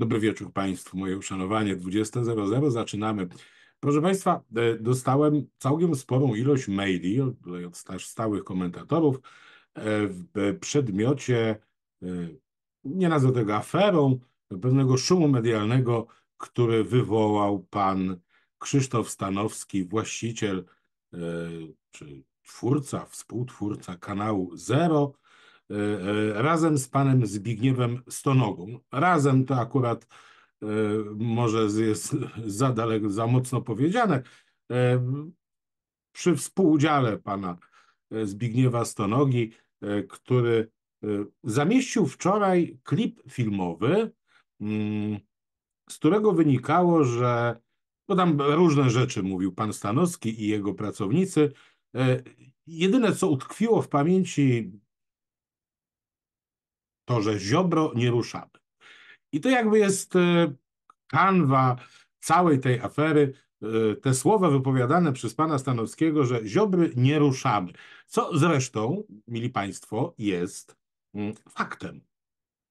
Dobry wieczór Państwu, moje uszanowanie. 20.00 zaczynamy. Proszę Państwa, e, dostałem całkiem sporą ilość maili od, stałych komentatorów e, w przedmiocie, e, nie nazwę tego aferą, pewnego szumu medialnego, który wywołał pan Krzysztof Stanowski, właściciel czy twórca, współtwórca kanału Zero, Y, y, razem z panem Zbigniewem Stonogą. Razem to akurat y, może jest za daleko, za mocno powiedziane, przy współudziale pana Zbigniewa Stonogi, który zamieścił wczoraj klip filmowy, mm, z którego wynikało, że bo tam różne rzeczy mówił pan Stanowski i jego pracownicy. Jedyne, co utkwiło w pamięci to, że Ziobro nie ruszamy. I to jakby jest e, kanwa całej tej afery, e, te słowa wypowiadane przez pana Stanowskiego, że Ziobry nie ruszamy, co zresztą, mili państwo, jest mm, faktem,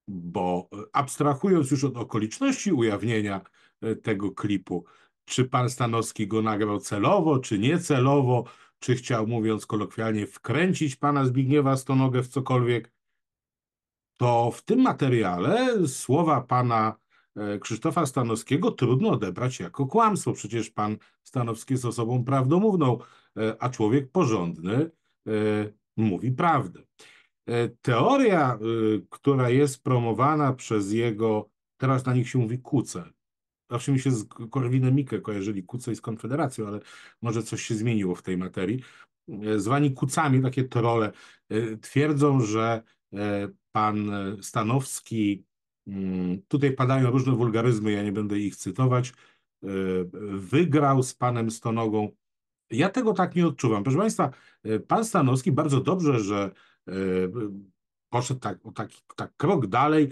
bo e, abstrahując już od okoliczności ujawnienia tego klipu, czy pan Stanowski go nagrał celowo, czy niecelowo, czy chciał, mówiąc kolokwialnie, wkręcić pana Zbigniewa Stonogę w cokolwiek, to w tym materiale słowa pana e, Krzysztofa Stanowskiego trudno odebrać jako kłamstwo. Przecież pan Stanowski jest osobą prawdomówną, e, a człowiek porządny e, mówi prawdę. Teoria, która jest promowana przez jego, teraz na nich się mówi kuce. Zawsze mi się z Korwinem Mikke kojarzyli kuce i z Konfederacją, ale może coś się zmieniło w tej materii. Zwani kucami, takie trole, twierdzą, że pan e, Stanowski. Mm, tutaj padają różne wulgaryzmy, ja nie będę ich cytować. E, wygrał z panem Stonogą. Ja tego tak nie odczuwam. Proszę Państwa, e, pan Stanowski bardzo dobrze, że poszedł tak, tak, tak krok dalej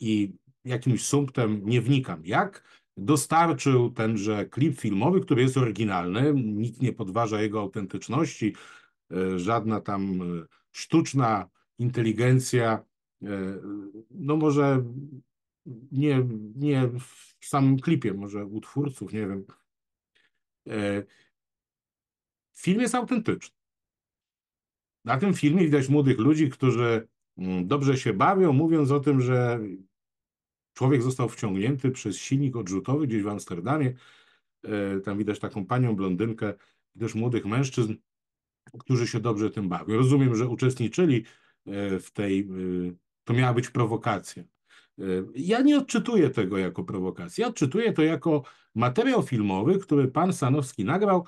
i jakimś sumptem nie wnikam. Jak dostarczył tenże klip filmowy, który jest oryginalny, nikt nie podważa jego autentyczności, żadna tam sztuczna inteligencja E, no może nie, nie w samym klipie, może u twórców, nie wiem. E, film jest autentyczny. Na tym filmie widać młodych ludzi, którzy mm, dobrze się bawią, mówiąc o tym, że człowiek został wciągnięty przez silnik odrzutowy gdzieś w Amsterdamie. E, tam widać taką panią blondynkę, też młodych mężczyzn, którzy się dobrze tym bawią. Rozumiem, że uczestniczyli w tej y, to miała być prowokacja. Y, ja nie odczytuję tego jako prowokacji. Ja odczytuję to jako materiał filmowy, który pan Sanowski nagrał,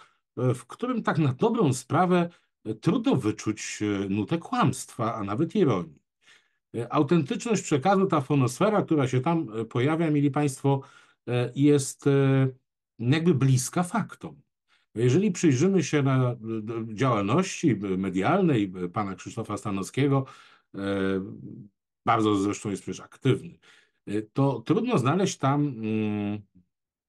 y, w którym tak na dobrą sprawę y, trudno wyczuć nutę kłamstwa, a nawet ironii. Autentyczność przekazu, ta fonosfera, która się tam pojawia, mieli Państwo, jest jakby bliska faktom. Jeżeli przyjrzymy się na działalności medialnej pana Krzysztofa Stanowskiego, bardzo zresztą jest przecież aktywny, e, to trudno znaleźć tam mm,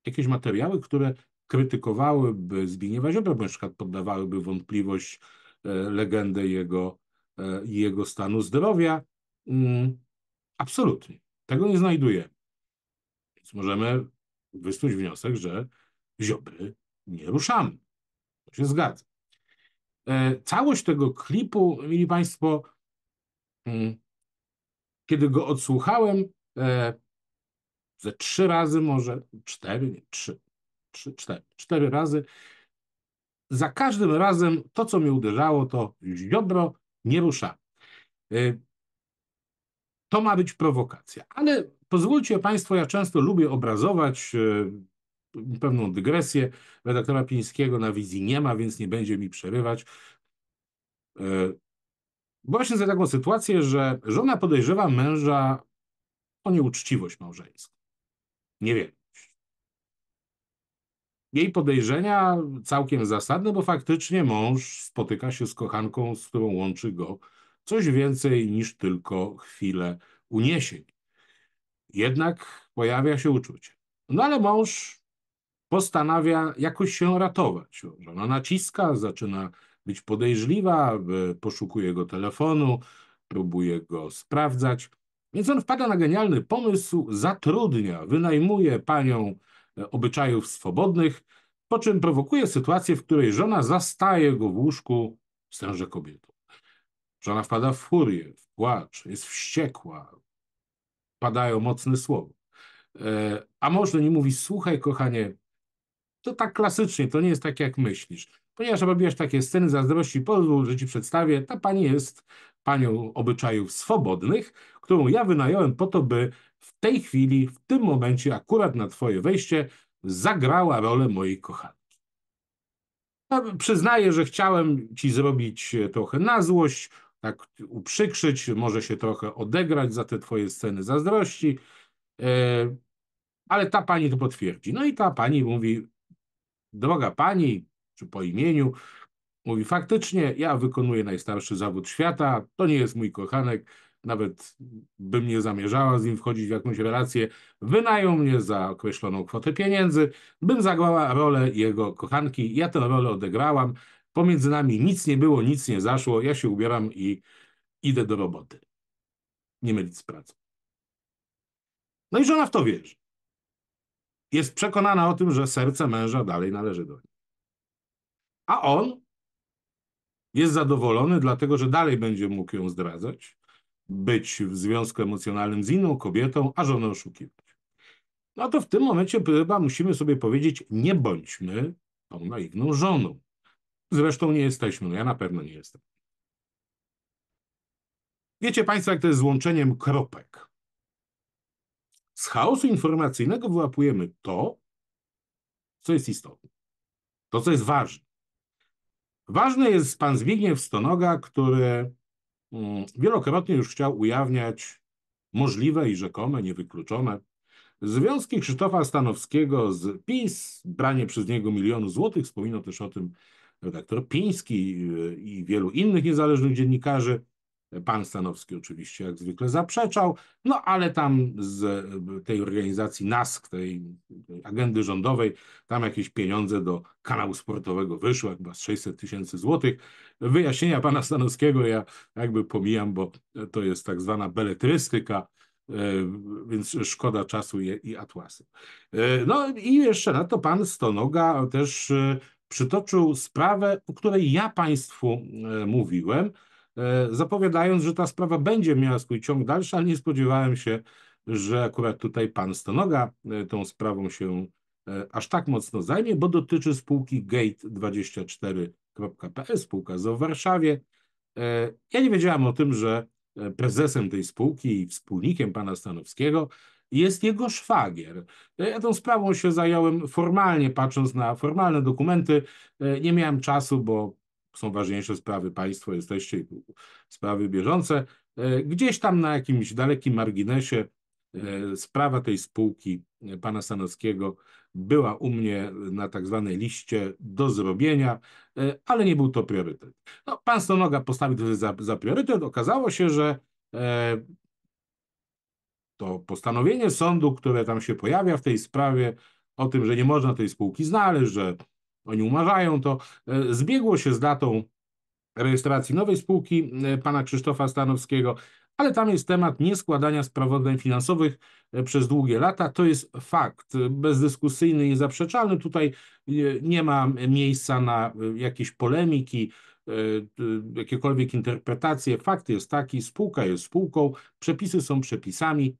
jakieś materiały, które krytykowałyby Zbigniewa Ziobro, bo na przykład poddawałyby wątpliwość e, legendę jego, e, jego stanu zdrowia. Mm, absolutnie. Tego nie znajdujemy. Więc możemy wysnuć wniosek, że Ziobry nie ruszamy. To się zgadza. Całość tego klipu, mili Państwo, mm, kiedy go odsłuchałem e, ze trzy razy, może cztery, nie, trzy, trzy cztery, cztery razy, za każdym razem to, co mnie uderzało, to ziobro nie rusza. E, to ma być prowokacja. Ale pozwólcie Państwo, ja często lubię obrazować e, pewną dygresję. Redaktora Pińskiego na wizji nie ma, więc nie będzie mi przerywać. E, Właśnie za taką sytuację, że żona podejrzewa męża o nieuczciwość małżeńską. Nie wiem. Jej podejrzenia całkiem zasadne, bo faktycznie mąż spotyka się z kochanką, z którą łączy go coś więcej niż tylko chwilę uniesień. Jednak pojawia się uczucie. No ale mąż postanawia jakoś się ratować. Ona naciska, zaczyna być podejrzliwa, e, poszukuje go telefonu, próbuje go sprawdzać. Więc on wpada na genialny pomysł, zatrudnia, wynajmuje panią e, obyczajów swobodnych, po czym prowokuje sytuację, w której żona zastaje go w łóżku w stęże kobietą. Żona wpada w furię, w płacz, jest wściekła, padają mocne słowa. E, a może nie mówi, słuchaj kochanie, to tak klasycznie, to nie jest tak jak myślisz. Ponieważ robiłeś takie sceny zazdrości, pozwól, że ci przedstawię. Ta pani jest panią obyczajów swobodnych, którą ja wynająłem po to, by w tej chwili, w tym momencie, akurat na twoje wejście, zagrała rolę mojej kochanki. przyznaję, że chciałem ci zrobić trochę na złość, tak uprzykrzyć, może się trochę odegrać za te twoje sceny zazdrości, e, ale ta pani to potwierdzi. No i ta pani mówi, droga pani, czy po imieniu. Mówi, faktycznie ja wykonuję najstarszy zawód świata, to nie jest mój kochanek, nawet bym nie zamierzała z nim wchodzić w jakąś relację, wynają mnie za określoną kwotę pieniędzy, bym zagrała rolę jego kochanki, ja tę rolę odegrałam, pomiędzy nami nic nie było, nic nie zaszło, ja się ubieram i idę do roboty. Nie mylić z pracą. No i żona w to wierzy. Jest przekonana o tym, że serce męża dalej należy do niej a on jest zadowolony, dlatego że dalej będzie mógł ją zdradzać, być w związku emocjonalnym z inną kobietą, a żonę oszukiwać. No to w tym momencie chyba musimy sobie powiedzieć, nie bądźmy tą naiwną żoną. Zresztą nie jesteśmy, no ja na pewno nie jestem. Wiecie Państwo, jak to jest złączeniem kropek. Z chaosu informacyjnego wyłapujemy to, co jest istotne, to, co jest ważne. Ważny jest pan Zbigniew Stonoga, który mm, wielokrotnie już chciał ujawniać możliwe i rzekome, niewykluczone związki Krzysztofa Stanowskiego z PiS, branie przez niego milionu złotych, wspominał też o tym redaktor Piński yy, i wielu innych niezależnych dziennikarzy. Pan Stanowski oczywiście jak zwykle zaprzeczał, no ale tam z e, tej organizacji NASK, tej, agendy rządowej, tam jakieś pieniądze do kanału sportowego wyszły, chyba z 600 tysięcy złotych. Wyjaśnienia pana Stanowskiego ja jakby pomijam, bo to jest tak zwana beletrystyka, e, więc szkoda czasu i, atłasy. E, no i jeszcze na to pan Stonoga też przytoczył sprawę, o której ja państwu mówiłem, E, zapowiadając, że ta sprawa będzie miała swój ciąg dalszy, ale nie spodziewałem się, że akurat tutaj pan Stonoga e, tą sprawą się e, aż tak mocno zajmie, bo dotyczy spółki Gate24.pl, spółka z Warszawie. Ja nie wiedziałem o tym, że prezesem tej spółki i wspólnikiem pana Stanowskiego jest jego szwagier. Ja tą sprawą się zająłem formalnie, patrząc na formalne dokumenty. Nie miałem czasu, bo są ważniejsze sprawy, państwo jesteście, sprawy bieżące. E, gdzieś tam na jakimś dalekim marginesie e, sprawa tej spółki e, pana Sanowskiego była u mnie na tak zwanej liście do zrobienia, ale nie był to priorytet. No, pan Stonoga postawił to za, za priorytet. Okazało się, że to postanowienie sądu, które tam się pojawia w tej sprawie, o tym, że nie można tej spółki znaleźć, że oni umarzają to. E, zbiegło się z datą rejestracji nowej spółki e, pana Krzysztofa Stanowskiego, ale tam jest temat nieskładania sprawozdań finansowych e, przez długie lata. To jest fakt bezdyskusyjny i zaprzeczalny. Tutaj nie ma miejsca na jakieś polemiki, jakiekolwiek interpretacje. Fakt jest taki, spółka jest spółką, przepisy są przepisami,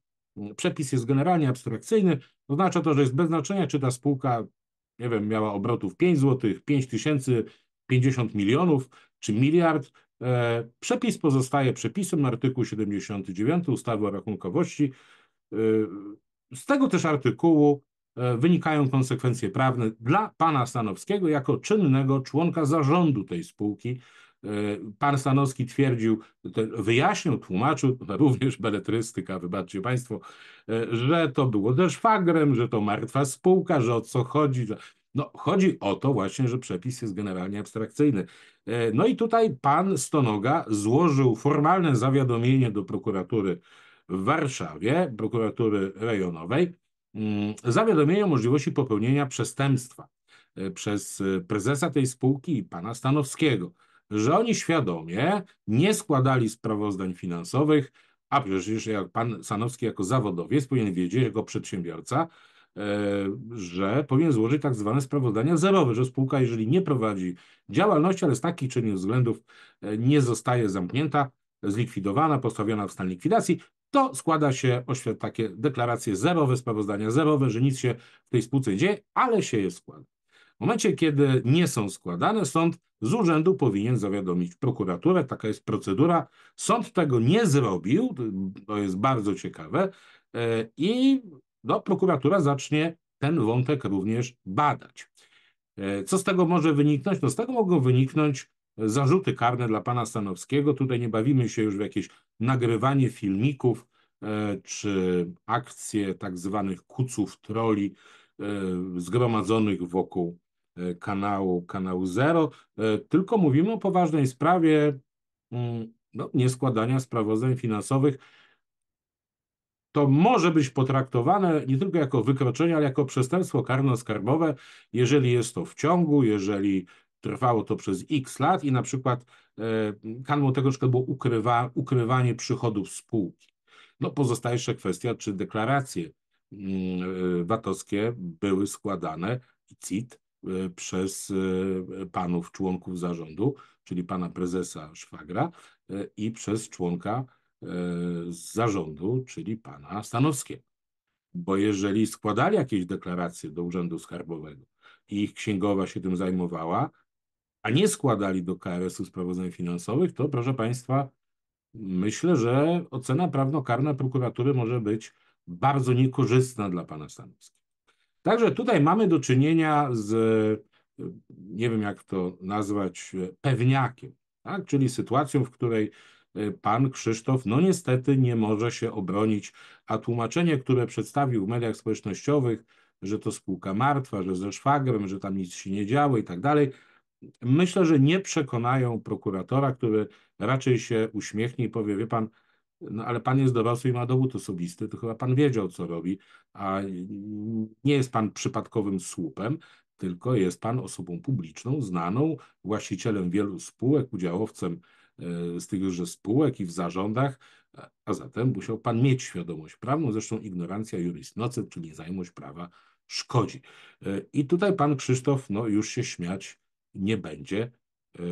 przepis jest generalnie abstrakcyjny. Oznacza to, że jest bez znaczenia, czy ta spółka nie wiem, miała obrotów 5 zł, 5 tysięcy, 50 milionów czy miliard, e, Przepis pozostaje przepisem artykułu 79 ustawy o rachunkowości. E, z tego też artykułu e, wynikają konsekwencje prawne dla pana Stanowskiego jako czynnego członka zarządu tej spółki, E, pan Stanowski twierdził, wyjaśnił, tłumaczył, również beletrystyka, wybaczcie Państwo, e, że to było ze szwagrem, że to martwa spółka, że o co chodzi. No, chodzi o to właśnie, że przepis jest generalnie abstrakcyjny. E, no i tutaj pan Stonoga złożył formalne zawiadomienie do prokuratury w Warszawie, prokuratury rejonowej, mm, zawiadomienie o możliwości popełnienia przestępstwa przez prezesa tej spółki i pana Stanowskiego że oni świadomie nie składali sprawozdań finansowych, a przecież jak pan Sanowski jako zawodowiec powinien wiedzieć, jako przedsiębiorca, e, że powinien złożyć tak zwane sprawozdania zerowe, że spółka, jeżeli nie prowadzi działalności, ale z takich czy innych względów e, nie zostaje zamknięta, zlikwidowana, postawiona w stan likwidacji, to składa się oświad, takie deklaracje zerowe, sprawozdania zerowe, że nic się w tej spółce nie dzieje, ale się je składa. W momencie, kiedy nie są składane, sąd z urzędu powinien zawiadomić prokuraturę, taka jest procedura. Sąd tego nie zrobił, to jest bardzo ciekawe, e, i no, prokuratura zacznie ten wątek również badać. E, co z tego może wyniknąć? No z tego mogą wyniknąć zarzuty karne dla pana Stanowskiego. Tutaj nie bawimy się już w jakieś nagrywanie filmików e, czy akcje tak zwanych kuców troli zgromadzonych wokół E, kanału, kanału Zero, e, tylko mówimy o poważnej sprawie mm, no, nieskładania sprawozdań finansowych. To może być potraktowane nie tylko jako wykroczenie, ale jako przestępstwo karno-skarbowe, jeżeli jest to w ciągu, jeżeli trwało to przez x lat i na przykład e, kanwą tego troszkę było ukrywa, ukrywanie przychodów spółki. No pozostaje jeszcze kwestia, czy deklaracje mm, VAT-owskie były składane CIT E, przez e, panów członków zarządu, czyli pana prezesa Szwagra e, i przez członka z zarządu, czyli pana Stanowskiego. Bo jeżeli składali jakieś deklaracje do Urzędu Skarbowego i ich księgowa się tym zajmowała, a nie składali do KRS-u sprawozdań finansowych, to proszę Państwa, myślę, że ocena prawnokarna prokuratury może być bardzo niekorzystna dla pana Stanowskiego. Także tutaj mamy do czynienia z, e, nie wiem jak to nazwać, e, pewniakiem, tak? czyli sytuacją, w której e, pan Krzysztof, no niestety nie może się obronić, a tłumaczenie, które przedstawił w mediach społecznościowych, że to spółka martwa, że ze szwagrem, że tam nic się nie działo i tak dalej, myślę, że nie przekonają prokuratora, który raczej się uśmiechnie i powie, wie pan, no ale pan jest dorosły i ma dowód osobisty, to chyba pan wiedział, co robi, a nie jest pan przypadkowym słupem, tylko jest pan osobą publiczną, znaną, właścicielem wielu spółek, udziałowcem e, z tychże spółek i w zarządach, a zatem musiał pan mieć świadomość prawną, zresztą ignorancja juris nocet, czyli nieznajomość prawa szkodzi. E, I tutaj pan Krzysztof no, już się śmiać nie będzie, e,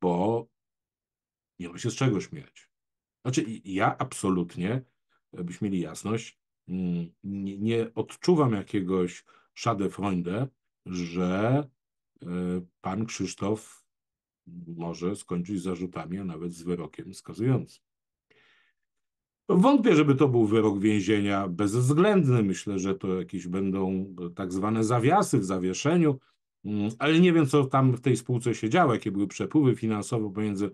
bo nie ma się z czego śmiać. Znaczy, ja absolutnie, byśmy mieli jasność, mm, nie, nie odczuwam jakiegoś Schadefreunde, że e, pan Krzysztof może skończyć z zarzutami, a nawet z wyrokiem skazującym. Wątpię, żeby to był wyrok więzienia bezwzględny. Myślę, że to jakieś będą tak zwane zawiasy w zawieszeniu, mm, ale nie wiem, co tam w tej spółce się działo, jakie były przepływy finansowe pomiędzy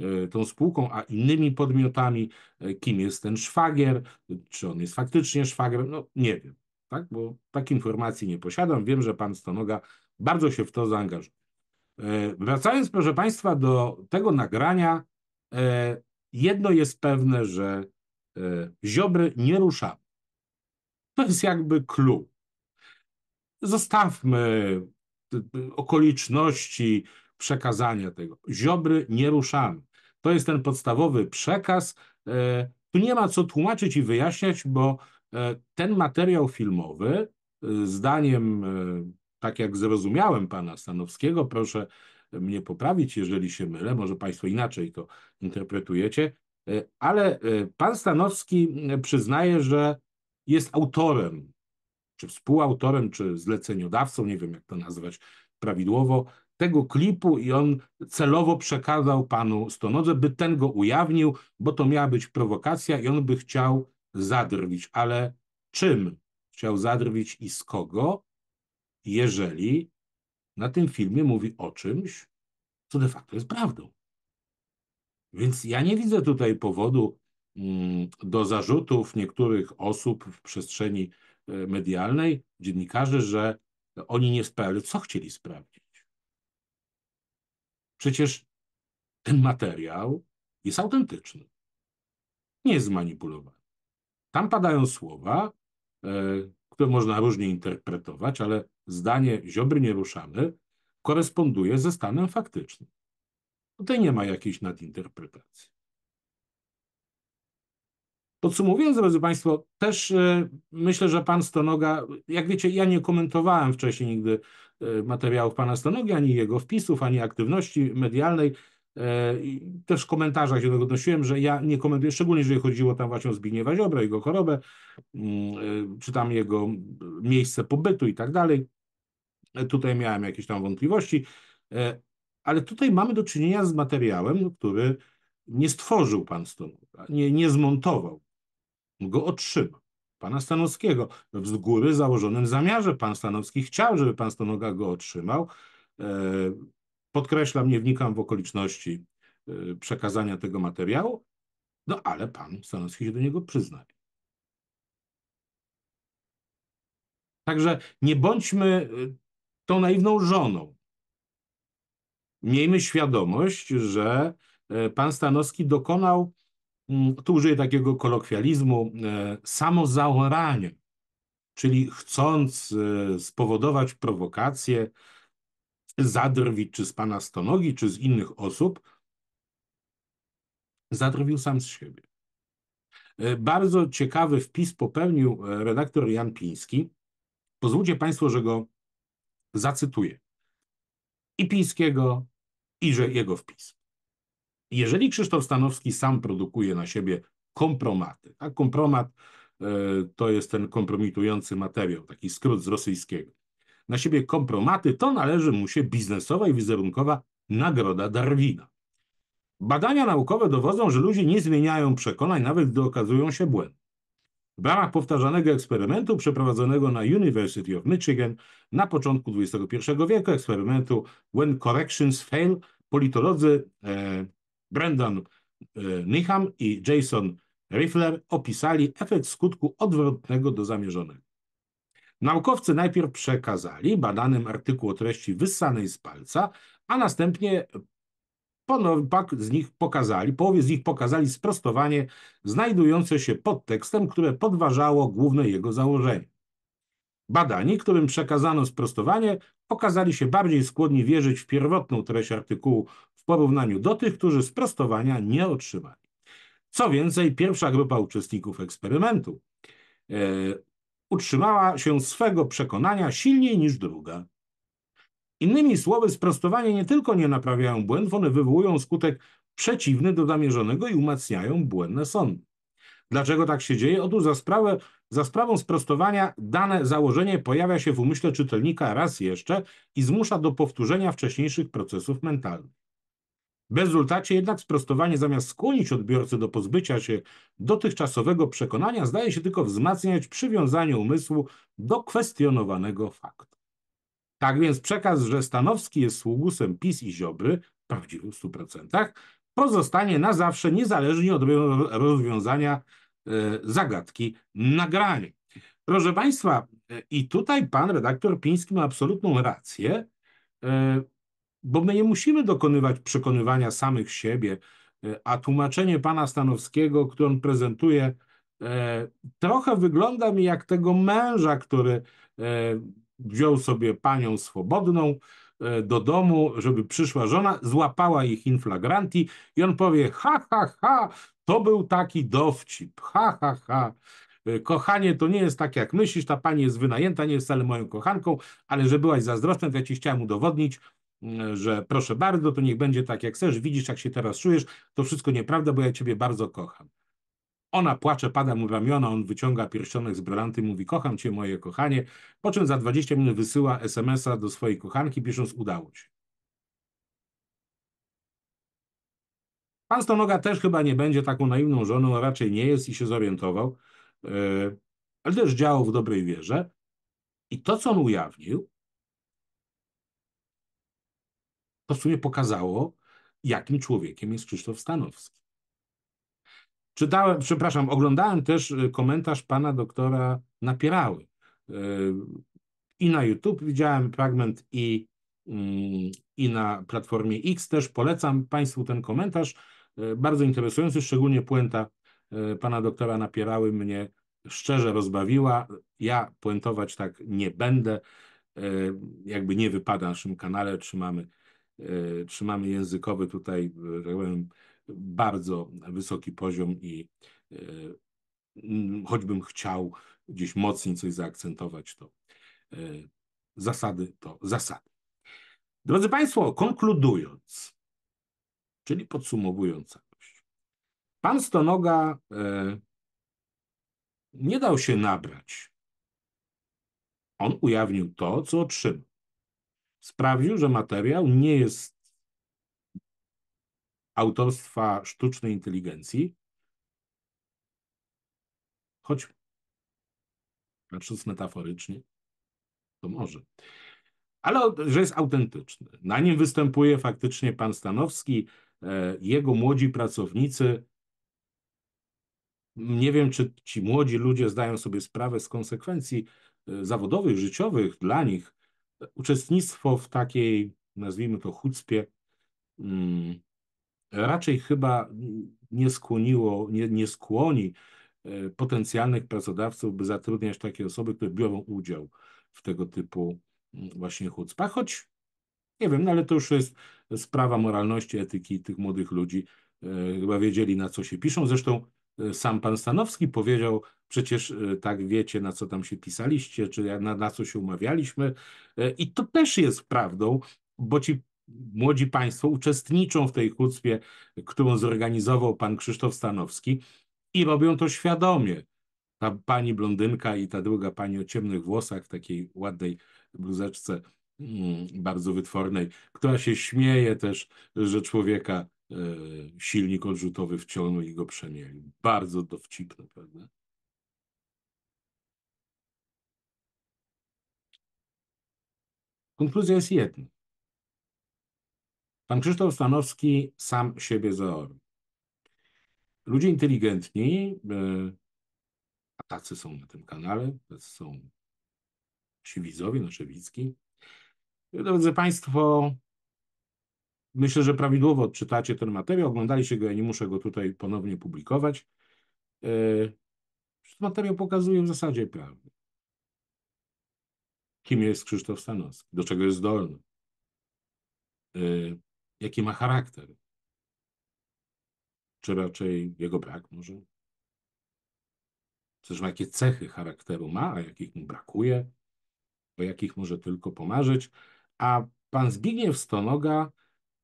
Y, tą spółką, a innymi podmiotami, y, kim jest ten szwagier, czy on jest faktycznie szwagrem, no nie wiem, tak? bo takiej informacji nie posiadam. Wiem, że pan Stonoga bardzo się w to zaangażuje. Y, wracając, proszę Państwa, do tego nagrania, jedno jest pewne, że Ziobry nie ruszamy. To jest jakby clue. Zostawmy okoliczności przekazania tego. Ziobry nie ruszamy. To jest ten podstawowy przekaz. E, tu nie ma co tłumaczyć i wyjaśniać, bo e, ten materiał filmowy, e, zdaniem, tak jak zrozumiałem pana Stanowskiego, proszę mnie poprawić, jeżeli się mylę, może państwo inaczej to interpretujecie, ale pan Stanowski przyznaje, że jest autorem, czy współautorem, czy zleceniodawcą, nie wiem jak to nazwać prawidłowo, tego klipu i on celowo przekazał panu Stonodze, by ten go ujawnił, bo to miała być prowokacja i on by chciał zadrwić. Ale czym chciał zadrwić i z kogo, jeżeli na tym filmie mówi o czymś, co de facto jest prawdą. Więc ja nie widzę tutaj powodu mm, do zarzutów niektórych osób w przestrzeni e, medialnej, dziennikarzy, że oni nie sprawili, co chcieli sprawdzić. Przecież ten materiał jest autentyczny. Nie jest zmanipulowany. Tam padają słowa, e, które można różnie interpretować, ale zdanie Ziobry nie ruszamy koresponduje ze stanem faktycznym. Tutaj nie ma jakiejś nadinterpretacji. Podsumowując, drodzy Państwo, też e, myślę, że pan Stonoga, jak wiecie, ja nie komentowałem wcześniej nigdy e, materiałów pana Stonogi, ani jego wpisów, ani aktywności medialnej. E, też w komentarzach się odnosiłem, że ja nie komentuję, szczególnie jeżeli chodziło tam właśnie o Zbigniewa Ziobro, jego chorobę, mm, czy tam jego miejsce pobytu i tak dalej. Tutaj miałem jakieś tam wątpliwości, ale tutaj mamy do czynienia z materiałem, który nie stworzył pan Stonoga, nie, nie zmontował go otrzyma. Pana Stanowskiego. W z góry założonym zamiarze pan Stanowski chciał, żeby pan Stanoga go otrzymał. E, podkreślam, nie wnikam w okoliczności e, przekazania tego materiału, no ale pan Stanowski się do niego przyzna. Także nie bądźmy e, tą naiwną żoną. Miejmy świadomość, że pan Stanowski dokonał Mm, tu użyję takiego kolokwializmu, e, samozaoranie, czyli chcąc e, spowodować prowokację zadrwić czy z pana Stonogi, czy z innych osób, zadrwił sam z siebie. E, bardzo ciekawy wpis popełnił redaktor Jan Piński. Pozwólcie Państwo, że go zacytuję. I Pińskiego, i że jego wpis. Jeżeli Krzysztof Stanowski sam produkuje na siebie kompromaty, a tak? kompromat e, to jest ten kompromitujący materiał, taki skrót z rosyjskiego, na siebie kompromaty, to należy mu się biznesowa i wizerunkowa nagroda Darwina. Badania naukowe dowodzą, że ludzie nie zmieniają przekonań, nawet gdy okazują się błędy. W ramach powtarzanego eksperymentu przeprowadzonego na University of Michigan na początku XXI wieku, eksperymentu When Corrections Fail, politolodzy e, Brendan e, Nicham i Jason Riffler opisali efekt skutku odwrotnego do zamierzonego. Naukowcy najpierw przekazali badanym artykuł o treści wyssanej z palca, a następnie z nich pokazali, połowie z nich pokazali sprostowanie znajdujące się pod tekstem, które podważało główne jego założenie. Badani, którym przekazano sprostowanie, okazali się bardziej skłonni wierzyć w pierwotną treść artykułu porównaniu do tych, którzy sprostowania nie otrzymali. Co więcej, pierwsza grupa uczestników eksperymentu e, utrzymała się swego przekonania silniej niż druga. Innymi słowy, sprostowanie nie tylko nie naprawiają błędów, one wywołują skutek przeciwny do zamierzonego i umacniają błędne sądy. Dlaczego tak się dzieje? Otóż za, sprawę, za sprawą sprostowania dane założenie pojawia się w umyśle czytelnika raz jeszcze i zmusza do powtórzenia wcześniejszych procesów mentalnych. W rezultacie jednak sprostowanie zamiast skłonić odbiorcę do pozbycia się dotychczasowego przekonania, zdaje się tylko wzmacniać przywiązanie umysłu do kwestionowanego faktu. Tak więc przekaz, że Stanowski jest sługusem PiS i Ziobry, prawdziwy w 100%, pozostanie na zawsze niezależnie od rozwiązania e, zagadki nagrania. Proszę Państwa, e, i tutaj pan redaktor Piński ma absolutną rację. E, bo my nie musimy dokonywać przekonywania samych siebie, e, a tłumaczenie pana Stanowskiego, które on prezentuje, e, trochę wygląda mi jak tego męża, który e, wziął sobie panią swobodną do domu, żeby przyszła żona, złapała ich inflagranti i on powie, ha, ha, ha, to był taki dowcip, ha, ha, ha. Kochanie, to nie jest tak jak myślisz, ta pani jest wynajęta, nie jest wcale moją kochanką, ale że byłaś zazdrosna, to ja ci chciałem udowodnić, że proszę bardzo, to niech będzie tak, jak chcesz, widzisz, jak się teraz czujesz, to wszystko nieprawda, bo ja ciebie bardzo kocham. Ona płacze, pada mu ramiona, on wyciąga pierścionek z brylanty, mówi kocham cię, moje kochanie, po czym za 20 minut wysyła SMSa do swojej kochanki, pisząc udało ci. Pan Stonoga też chyba nie będzie taką naiwną żoną, a raczej nie jest i się zorientował, e, ale też działał w dobrej wierze. I to, co on ujawnił, to w sumie pokazało, jakim człowiekiem jest Krzysztof Stanowski. Czytałem, przepraszam, oglądałem też y, komentarz pana doktora Napierały. I na YouTube widziałem fragment i, mm, i na platformie X też. Polecam Państwu ten komentarz. Y, bardzo interesujący, szczególnie puenta y, pana doktora Napierały mnie szczerze rozbawiła. Ja puentować tak nie będę. Jakby nie wypada naszym kanale, trzymamy E, trzymamy językowy tutaj e, tak bardzo wysoki poziom i e, choćbym chciał gdzieś mocniej coś zaakcentować, to zasady to zasady. Drodzy Państwo, konkludując, czyli podsumowując jakoś, pan Stonoga nie dał się nabrać. On ujawnił to, co otrzymał sprawdził, że materiał nie jest autorstwa sztucznej inteligencji. Choć patrząc metaforycznie, to może. Ale że jest autentyczny. Na nim występuje faktycznie pan Stanowski, e, jego młodzi pracownicy. Nie wiem, czy ci młodzi ludzie zdają sobie sprawę z konsekwencji e, zawodowych, życiowych dla nich uczestnictwo w takiej, nazwijmy to, chucpie, mm, raczej chyba nie skłoniło, nie, nie skłoni e, potencjalnych pracodawców, by zatrudniać takie osoby, które biorą udział w tego typu mm, właśnie chucpach, choć nie wiem, no ale to już jest sprawa moralności, etyki tych młodych ludzi. E, chyba wiedzieli, na co się piszą. Zresztą e, sam pan Stanowski powiedział przecież e, tak wiecie, na co tam się pisaliście, czy na, na co się umawialiśmy. E, I to też jest prawdą, bo ci młodzi państwo uczestniczą w tej chucpie, którą zorganizował pan Krzysztof Stanowski i robią to świadomie. Ta pani blondynka i ta druga pani o ciemnych włosach w takiej ładnej bluzeczce mm, bardzo wytwornej, która się śmieje też, że człowieka e, silnik odrzutowy wciągnął i go przemielił. Bardzo dowcipne, prawda? Konkluzja jest jedna. Pan Krzysztof Stanowski sam siebie zaorł. Ludzie inteligentni, e, a tacy są na tym kanale, tacy są ci widzowie, Noszewicki. Drodzy Państwo, myślę, że prawidłowo odczytacie ten materiał, oglądaliście go, ja nie muszę go tutaj ponownie publikować. E, materiał pokazuje w zasadzie prawdę kim jest Krzysztof Stanowski, do czego jest zdolny, e, jaki ma charakter, czy raczej jego brak może? ma jakie cechy charakteru ma, a jakich mu brakuje, o jakich może tylko pomarzyć. A pan Zbigniew Stonoga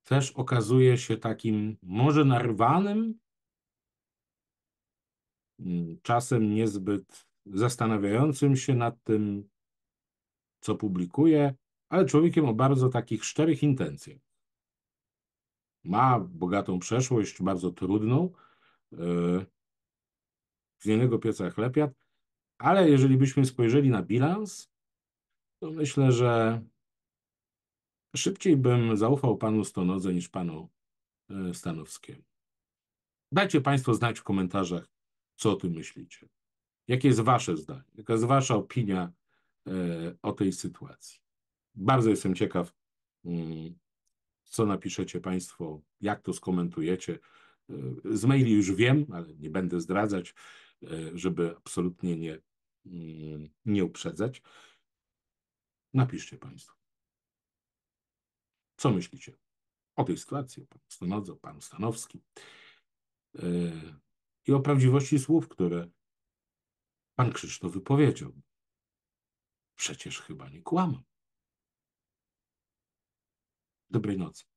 też okazuje się takim może narwanym, mm, czasem niezbyt zastanawiającym się nad tym, co publikuje, ale człowiekiem o bardzo takich szczerych intencjach. Ma bogatą przeszłość, bardzo trudną, yy, z innego pieca chlepiad, ale jeżeli byśmy spojrzeli na bilans, to myślę, że szybciej bym zaufał panu Stonodze niż panu yy, Stanowskiemu. Dajcie państwo znać w komentarzach, co o tym myślicie. Jakie jest wasze zdanie? Jaka jest wasza opinia E, o tej sytuacji. Bardzo jestem ciekaw, mm, co napiszecie Państwo, jak to skomentujecie. E, z maili już wiem, ale nie będę zdradzać, e, żeby absolutnie nie, mm, nie uprzedzać. Napiszcie Państwo. Co myślicie o tej sytuacji, o panu Stanodze, o panu Stanowskim i o prawdziwości słów, które pan Krzysztof wypowiedział. Przecież chyba nie kłamam. Dobrej nocy.